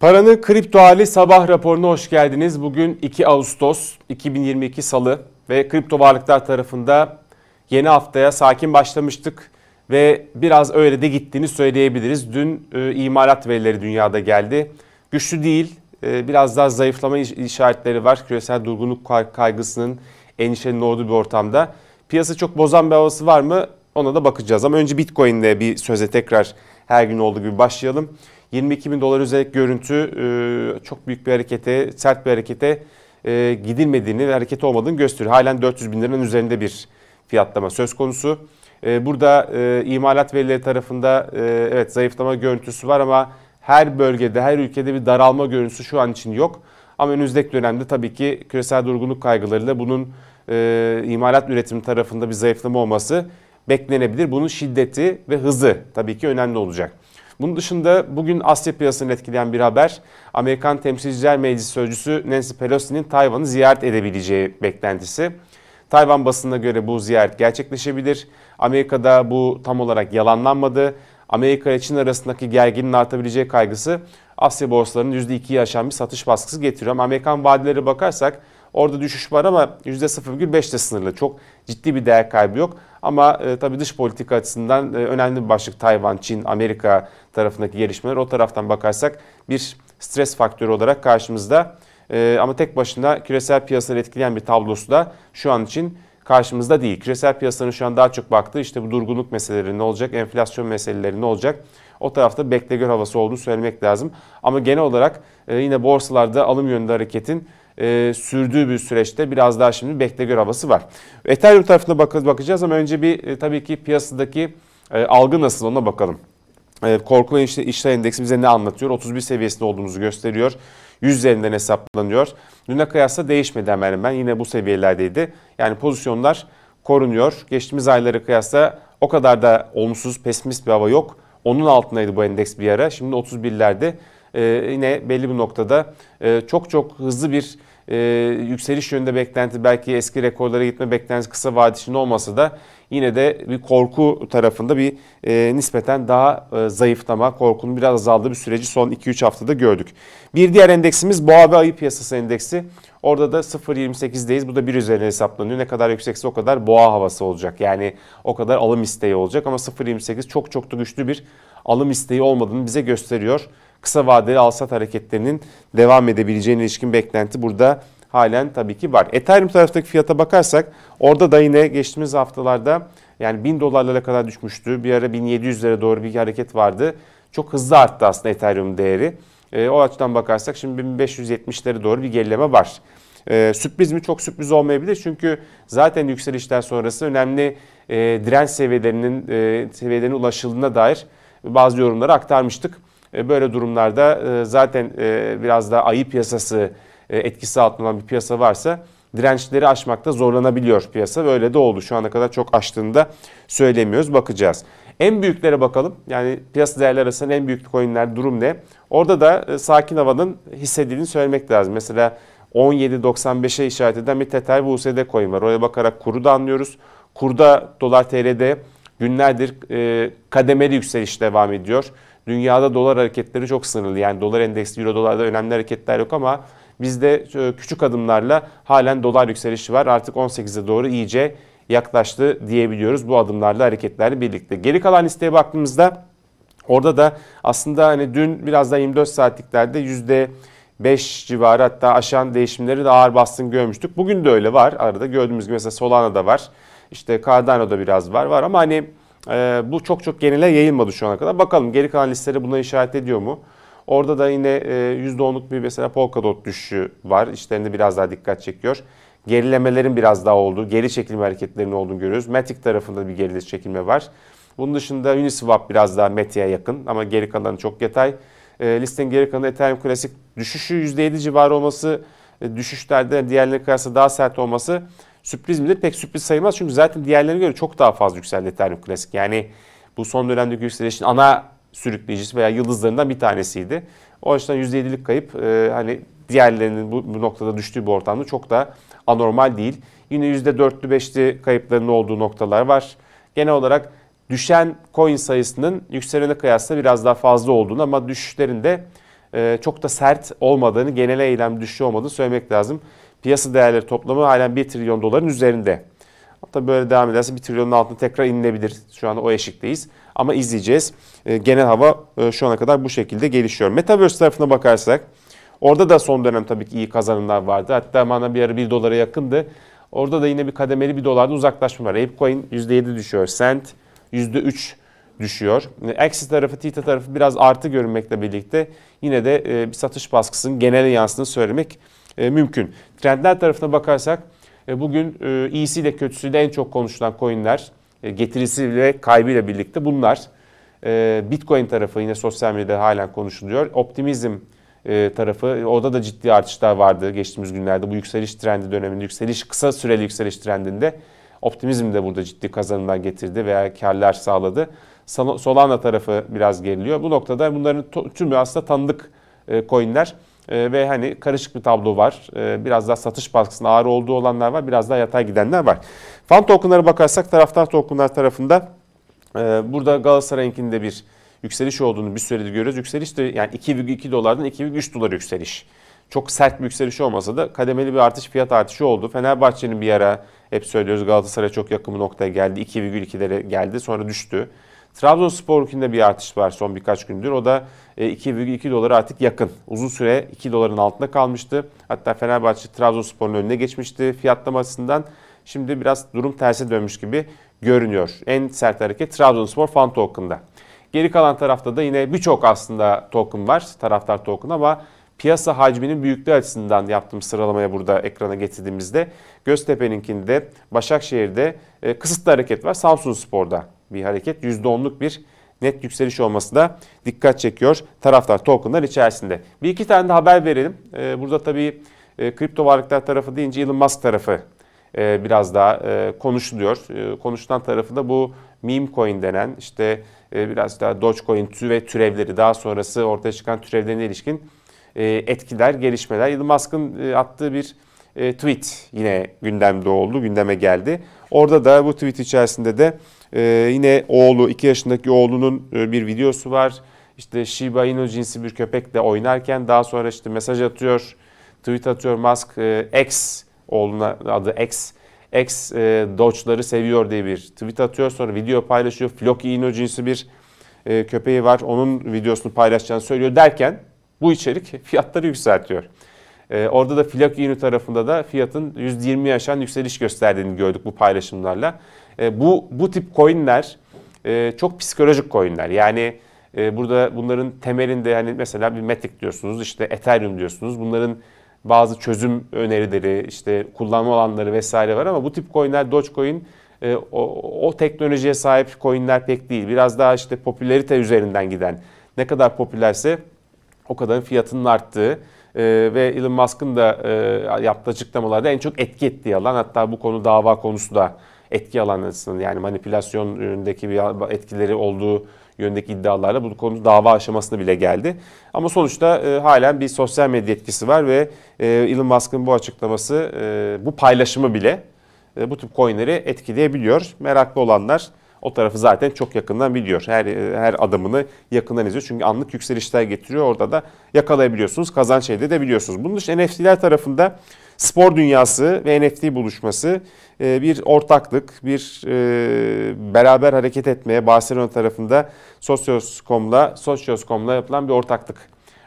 Paranın kripto hali sabah raporuna hoş geldiniz. Bugün 2 Ağustos 2022 Salı ve kripto varlıklar tarafında yeni haftaya sakin başlamıştık ve biraz öyle de gittiğini söyleyebiliriz. Dün e, imalat verileri dünyada geldi. Güçlü değil, e, biraz daha zayıflama işaretleri var. Küresel durgunluk kaygısının endişenin olduğu bir ortamda. Piyasa çok bozan bir havası var mı? Ona da bakacağız. Ama önce Bitcoin'de bir söze tekrar her gün olduğu gibi başlayalım. 22 bin dolar üzerindeki görüntü e, çok büyük bir harekete, sert bir harekete e, gidilmediğini ve hareket olmadığını gösteriyor. Halen 400 bin liranın üzerinde bir fiyatlama söz konusu. E, burada e, imalat verileri tarafında e, evet zayıflama görüntüsü var ama her bölgede, her ülkede bir daralma görüntüsü şu an için yok. Ama önümüzdeki dönemde tabii ki küresel durgunluk kaygılarıyla bunun e, imalat üretimi tarafında bir zayıflama olması beklenebilir. Bunun şiddeti ve hızı tabii ki önemli olacak. Bunun dışında bugün Asya piyasasını etkileyen bir haber. Amerikan Temsilciler Meclisi Sözcüsü Nancy Pelosi'nin Tayvan'ı ziyaret edebileceği beklentisi. Tayvan basınına göre bu ziyaret gerçekleşebilir. Amerika'da bu tam olarak yalanlanmadı. Amerika ile Çin arasındaki gerginin artabileceği kaygısı Asya borsalarının %2'yi aşan bir satış baskısı getiriyor. Ama Amerikan vadileri bakarsak Orada düşüş var ama %0,5'te sınırlı. Çok ciddi bir değer kaybı yok. Ama e, tabii dış politika açısından e, önemli bir başlık Tayvan, Çin, Amerika tarafındaki gelişmeler. O taraftan bakarsak bir stres faktörü olarak karşımızda. E, ama tek başına küresel piyasaları etkileyen bir tablosu da şu an için karşımızda değil. Küresel piyasaların şu an daha çok baktığı işte bu durgunluk meseleleri ne olacak, enflasyon meseleleri ne olacak? O tarafta bekle gör havası olduğunu söylemek lazım. Ama genel olarak e, yine borsalarda alım yönünde hareketin e, sürdüğü bir süreçte biraz daha şimdi bekle gör havası var. Ethereum tarafına bak bakacağız ama önce bir e, tabii ki piyasadaki e, algı nasıl ona bakalım. E, korku ve işler endeksi bize ne anlatıyor? 31 seviyesinde olduğumuzu gösteriyor. 100 üzerinden hesaplanıyor. Düne kıyasla değişmedi hemen hemen. Yine bu seviyelerdeydi. Yani pozisyonlar korunuyor. Geçtiğimiz aylara kıyasla o kadar da olumsuz, pesimist bir hava yok. Onun altındaydı bu endeks bir ara. Şimdi 31'lerde ee, yine belli bir noktada e, çok çok hızlı bir e, yükseliş yönünde beklenti belki eski rekorlara gitme beklentisi kısa vade olmasa da yine de bir korku tarafında bir e, nispeten daha zayıflama, korkunun biraz azaldığı bir süreci son 2-3 haftada gördük. Bir diğer endeksimiz boğa ve ayı piyasası endeksi. Orada da 0.28'deyiz. Bu da bir üzerine hesaplanıyor. Ne kadar yüksekse o kadar boğa havası olacak. Yani o kadar alım isteği olacak ama 0.28 çok çok da güçlü bir alım isteği olmadığını bize gösteriyor kısa vadeli alsat hareketlerinin devam edebileceğine ilişkin beklenti burada halen tabii ki var. Ethereum taraftaki fiyata bakarsak orada da yine geçtiğimiz haftalarda yani 1000 dolarlara kadar düşmüştü. Bir ara 1700'lere doğru bir hareket vardı. Çok hızlı arttı aslında Ethereum değeri. E, o açıdan bakarsak şimdi 1570'lere doğru bir gerileme var. E, sürpriz mi? Çok sürpriz olmayabilir. Çünkü zaten yükselişler sonrası önemli e, direnç seviyelerinin e, seviyelerine ulaşıldığına dair bazı yorumları aktarmıştık. E, böyle durumlarda e, zaten e, biraz daha ayı piyasası etkisi altında olan bir piyasa varsa dirençleri aşmakta zorlanabiliyor piyasa. Böyle de oldu. Şu ana kadar çok aştığını da söylemiyoruz. Bakacağız. En büyüklere bakalım. Yani piyasa değerler arasında en büyük coinler durum ne? Orada da sakin havanın hissedildiğini söylemek lazım. Mesela 17.95'e işaret eden bir Tether ve USD coin var. Oraya bakarak kuru da anlıyoruz. Kurda dolar TL'de günlerdir kademeli yükseliş devam ediyor. Dünyada dolar hareketleri çok sınırlı. Yani dolar endeksli, euro dolarda önemli hareketler yok ama bizde e, küçük adımlarla halen dolar yükselişi var. Artık 18'e doğru iyice yaklaştı diyebiliyoruz bu adımlarla hareketlerle birlikte. Geri kalan listeye baktığımızda orada da aslında hani dün biraz daha 24 saatliklerde yüzde 5 civarı hatta aşan değişimleri de ağır bastın görmüştük. Bugün de öyle var arada gördüğümüz gibi mesela Solana'da var. İşte Cardano'da biraz var var ama hani e, bu çok çok genele yayılmadı şu ana kadar. Bakalım geri kalan listeleri buna işaret ediyor mu? Orada da yine %10'luk e, bir mesela Polkadot düşüşü var. İşlerinde biraz daha dikkat çekiyor. Gerilemelerin biraz daha olduğu, geri çekilme hareketlerinin olduğunu görüyoruz. Matic tarafında bir geri çekilme var. Bunun dışında Uniswap biraz daha Mete'ye yakın ama geri kalanı çok detay. E, listenin geri kalanı Ethereum Klasik düşüşü %7 civarı olması, e, düşüşlerde diğerlerine kıyasla daha sert olması sürpriz midir? Pek sürpriz sayılmaz çünkü zaten diğerlerine göre çok daha fazla yükseldi Ethereum Classic. Yani bu son dönemdeki yükselişin ana sürükleyicisi veya yıldızlarından bir tanesiydi. O açıdan %7'lik kayıp e, hani diğerlerinin bu, bu noktada düştüğü bu ortamda çok da anormal değil. Yine %4'lü 5'li kayıpların olduğu noktalar var. Genel olarak düşen coin sayısının yükselene kıyasla biraz daha fazla olduğunu ama düşüşlerinde e, çok da sert olmadığını, genel eylem düşüşü olmadığını söylemek lazım. Piyasa değerleri toplamı halen 1 trilyon doların üzerinde. Hatta böyle devam ederse 1 trilyonun altına tekrar inilebilir. Şu anda o eşikteyiz. Ama izleyeceğiz. Ee, genel hava e, şu ana kadar bu şekilde gelişiyor. Metaverse tarafına bakarsak orada da son dönem tabii ki iyi kazanımlar vardı. Hatta bana bir ara 1 dolara yakındı. Orada da yine bir kademeli bir dolarda uzaklaşma var. Apecoin %7 düşüyor. Sent %3 düşüyor. Ee, Axis tarafı, Theta tarafı biraz artı görünmekle birlikte yine de e, bir satış baskısının genel yansıdığını söylemek e, mümkün. Trendler tarafına bakarsak e, bugün e, iyisi de kötüsü de en çok konuşulan coinler getirisi ve kaybıyla birlikte bunlar. Bitcoin tarafı yine sosyal medyada halen konuşuluyor. Optimizm tarafı orada da ciddi artışlar vardı geçtiğimiz günlerde. Bu yükseliş trendi döneminde yükseliş kısa süreli yükseliş trendinde optimizm de burada ciddi kazanımlar getirdi veya karlar sağladı. Solana tarafı biraz geriliyor. Bu noktada bunların tümü aslında tanıdık coinler. E, ve hani karışık bir tablo var. E, biraz daha satış baskısının ağır olduğu olanlar var. Biraz daha yatay gidenler var. Fan tokenlara bakarsak taraftar tokenlar tarafında e, burada Galatasaray'ınkinde de bir yükseliş olduğunu bir süredir görüyoruz. Yükseliş de yani 2,2 dolardan 2,3 dolar yükseliş. Çok sert bir yükseliş olmasa da kademeli bir artış fiyat artışı oldu. Fenerbahçe'nin bir ara hep söylüyoruz Galatasaray çok yakın bir noktaya geldi. 2,2'lere geldi sonra düştü. Trabzonspor'unkinde bir artış var son birkaç gündür. O da 2,2 e, dolara artık yakın. Uzun süre 2 doların altında kalmıştı. Hatta Fenerbahçe Trabzonspor'un önüne geçmişti fiyatlamasından. Şimdi biraz durum terse dönmüş gibi görünüyor. En sert hareket Trabzonspor fan token'da. Geri kalan tarafta da yine birçok aslında token var, taraftar token ama piyasa hacminin büyüklüğü açısından yaptığım sıralamaya burada ekrana getirdiğimizde Göztepe'ninkinde, Başakşehir'de e, kısıtlı hareket var. Samsun Spor'da bir hareket %10'luk bir net yükseliş olması da dikkat çekiyor taraftar tokenlar içerisinde. Bir iki tane de haber verelim. Ee, burada tabii e, kripto varlıklar tarafı deyince Elon Musk tarafı e, biraz daha e, konuşuluyor. konuşulan tarafı da bu meme coin denen işte biraz daha Dogecoin tü ve türevleri daha sonrası ortaya çıkan türevlerine ilişkin etkiler, gelişmeler. Elon Musk'ın attığı bir tweet yine gündemde oldu, gündeme geldi. Orada da bu tweet içerisinde de ee, yine oğlu 2 yaşındaki oğlunun e, bir videosu var. İşte Shiba Inu cinsi bir köpekle oynarken daha sonra işte mesaj atıyor, tweet atıyor Musk e, X oğluna adı X X e, Doge'ları seviyor diye bir tweet atıyor. Sonra video paylaşıyor. Floki Inu cinsi bir e, köpeği var. Onun videosunu paylaşacağını söylüyor derken bu içerik fiyatları yükseltiyor. E, orada da Flak Inu tarafında da fiyatın 120 yaşan yükseliş gösterdiğini gördük bu paylaşımlarla. E, bu bu tip coinler e, çok psikolojik coinler. Yani e, burada bunların temelinde yani mesela bir Matic diyorsunuz, işte Ethereum diyorsunuz. Bunların bazı çözüm önerileri, işte kullanma alanları vesaire var ama bu tip coinler Dogecoin e, o, o teknolojiye sahip coinler pek değil. Biraz daha işte popülerite üzerinden giden ne kadar popülerse o kadar fiyatının arttığı e, ve Elon Musk'ın da e, yaptığı açıklamalarda en çok etki ettiği alan hatta bu konu dava konusu da etki alanının yani manipülasyon yönündeki bir etkileri olduğu yönündeki iddialarla bu konu dava aşamasına bile geldi. Ama sonuçta e, halen bir sosyal medya etkisi var ve e, Elon Musk'ın bu açıklaması, e, bu paylaşımı bile e, bu tip coinleri etkileyebiliyor. Meraklı olanlar o tarafı zaten çok yakından biliyor. Her her adımını yakından izliyor. Çünkü anlık yükselişler getiriyor. Orada da yakalayabiliyorsunuz. Kazanç elde edebiliyorsunuz. Bunun dışında NFT'ler tarafında spor dünyası ve NFT buluşması e, bir ortaklık, bir e, beraber hareket etmeye Barcelona tarafında Socios.com'la Socios.com'la yapılan bir ortaklık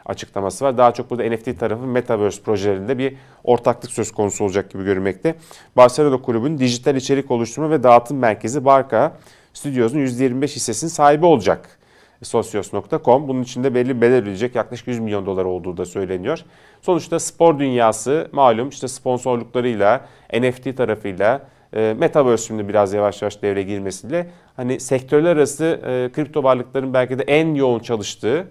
açıklaması var. Daha çok burada NFT tarafı Metaverse projelerinde bir ortaklık söz konusu olacak gibi görünmekte. Barcelona Kulübü'nün dijital içerik oluşturma ve dağıtım merkezi Barca Studios'un %25 hissesinin sahibi olacak sosyos.com. Bunun için de belli bedel ödeyecek yaklaşık 100 milyon dolar olduğu da söyleniyor. Sonuçta spor dünyası malum işte sponsorluklarıyla, NFT tarafıyla, e, Metaverse'ün biraz yavaş yavaş devreye girmesiyle hani sektörler arası e, kripto varlıkların belki de en yoğun çalıştığı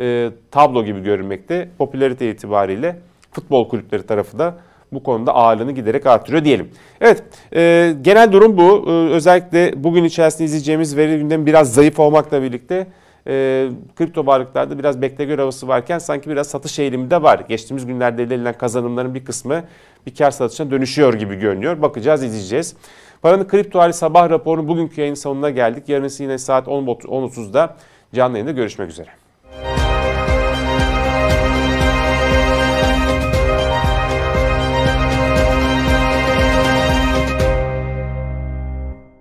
e, tablo gibi görünmekte. Popülarite itibariyle futbol kulüpleri tarafı da bu konuda ağırlığını giderek artırıyor diyelim. Evet e, genel durum bu. E, özellikle bugün içerisinde izleyeceğimiz veri gündemi biraz zayıf olmakla birlikte e, kripto varlıklarda biraz bekle gör havası varken sanki biraz satış eğilimi de var. Geçtiğimiz günlerde elde edilen kazanımların bir kısmı bir kar satışına dönüşüyor gibi görünüyor. Bakacağız, izleyeceğiz. Paranın kripto hali sabah raporu bugünkü yayın sonuna geldik. Yarın yine saat 10.30'da canlı yayında görüşmek üzere.